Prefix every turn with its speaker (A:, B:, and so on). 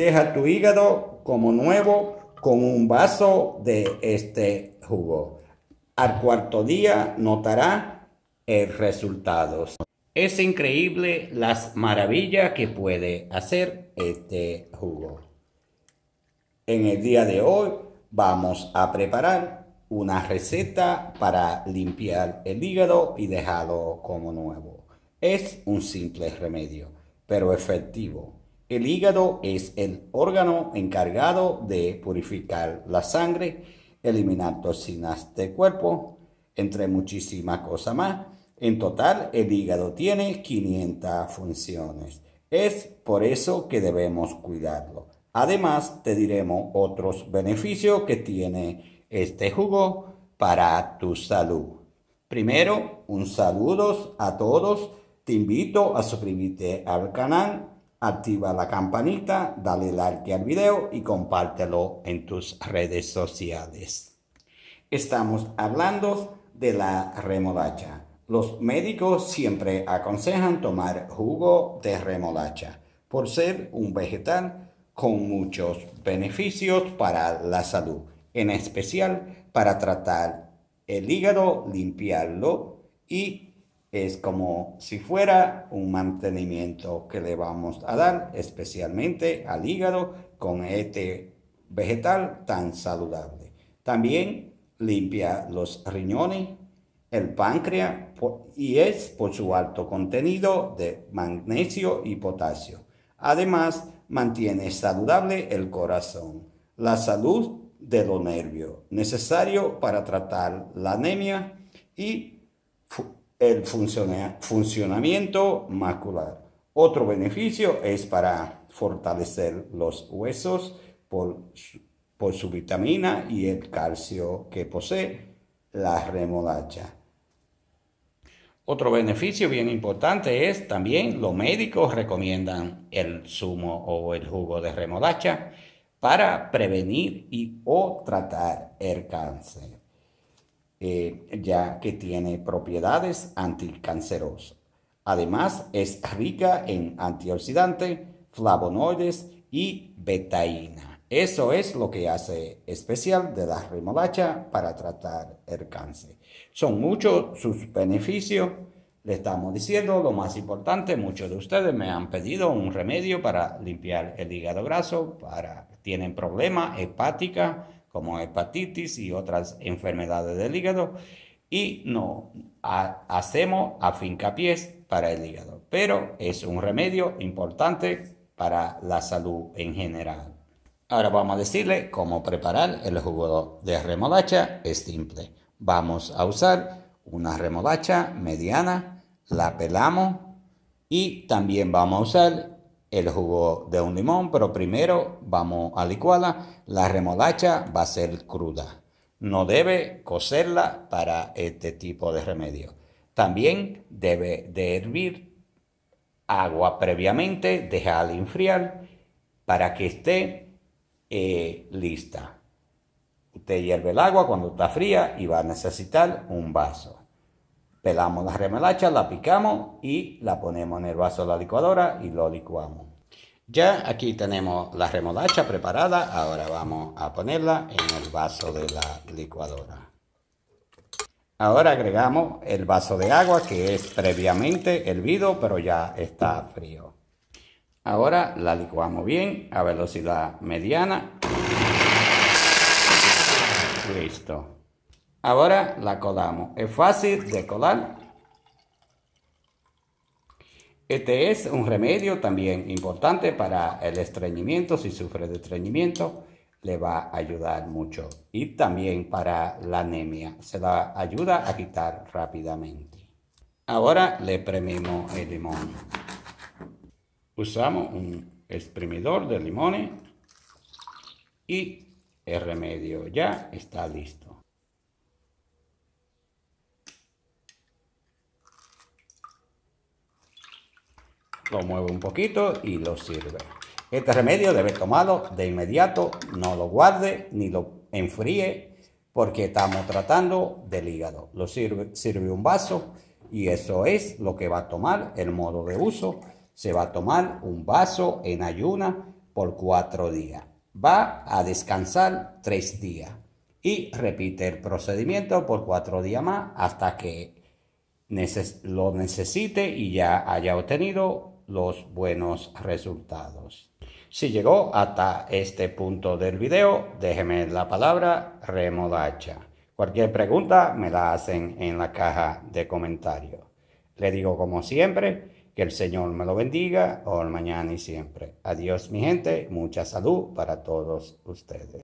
A: deja tu hígado como nuevo con un vaso de este jugo. Al cuarto día notará el resultado. Es increíble las maravillas que puede hacer este jugo. En el día de hoy vamos a preparar una receta para limpiar el hígado y dejarlo como nuevo. Es un simple remedio, pero efectivo. El hígado es el órgano encargado de purificar la sangre, eliminar toxinas del cuerpo, entre muchísimas cosas más. En total, el hígado tiene 500 funciones. Es por eso que debemos cuidarlo. Además, te diremos otros beneficios que tiene este jugo para tu salud. Primero, un saludo a todos. Te invito a suscribirte al canal activa la campanita, dale like al video y compártelo en tus redes sociales. Estamos hablando de la remolacha. Los médicos siempre aconsejan tomar jugo de remolacha por ser un vegetal con muchos beneficios para la salud, en especial para tratar el hígado, limpiarlo y es como si fuera un mantenimiento que le vamos a dar especialmente al hígado con este vegetal tan saludable. También limpia los riñones, el páncreas y es por su alto contenido de magnesio y potasio. Además, mantiene saludable el corazón, la salud de los nervios, necesario para tratar la anemia y el funcionamiento macular. Otro beneficio es para fortalecer los huesos por, su vitamina y el calcio que posee la remolacha. Otro beneficio bien importante es también los médicos recomiendan el zumo o el jugo de remolacha para prevenir y o tratar el cáncer. Eh, ya que tiene propiedades anticancerosas. Además, es rica en antioxidantes, flavonoides y betaína. Eso es lo que hace especial de la remolacha para tratar el cáncer. Son muchos sus beneficios. Le estamos diciendo lo más importante. Muchos de ustedes me han pedido un remedio para limpiar el hígado graso, para tienen problemas hepáticos, como hepatitis y otras enfermedades del hígado, y no a, hacemos afincapiés para el hígado, pero es un remedio importante para la salud en general. Ahora vamos a decirle cómo preparar el jugo de remolacha. Es simple. Vamos a usar una remolacha mediana, la pelamos y también vamos a usar el jugo de un limón, pero primero vamos a licuarla. La remolacha va a ser cruda. No debe cocerla para este tipo de remedio. También debe de hervir agua previamente, dejarla enfriar para que esté eh, lista. Usted hierve el agua cuando está fría y va a necesitar un vaso. Pelamos la remolacha, la picamos y la ponemos en el vaso de la licuadora y lo licuamos. Ya aquí tenemos la remolacha preparada, ahora vamos a ponerla en el vaso de la licuadora. Ahora agregamos el vaso de agua que es previamente hervido pero ya está frío. Ahora la licuamos bien a velocidad mediana. Listo. Ahora la colamos. Es fácil de colar. Este es un remedio también importante para el estreñimiento. Si sufre de estreñimiento, le va a ayudar mucho. Y también para la anemia. Se la ayuda a quitar rápidamente. Ahora le premimos el limón. Usamos un exprimidor de limones y el remedio ya está listo. lo mueve un poquito y lo sirve. Este remedio debe tomarlo de inmediato, no lo guarde ni lo enfríe porque estamos tratando del hígado. Lo sirve, sirve un vaso y eso es lo que va a tomar el modo de uso. Se va a tomar un vaso en ayuna por cuatro días. Va a descansar tres días y repite el procedimiento por cuatro días más hasta que lo necesite y ya haya obtenido los buenos resultados. Si llegó hasta este punto del video, déjeme la palabra remodacha. Cualquier pregunta me la hacen en la caja de comentarios. Le digo como siempre, que el Señor me lo bendiga, hoy, mañana y siempre. Adiós mi gente, mucha salud para todos ustedes.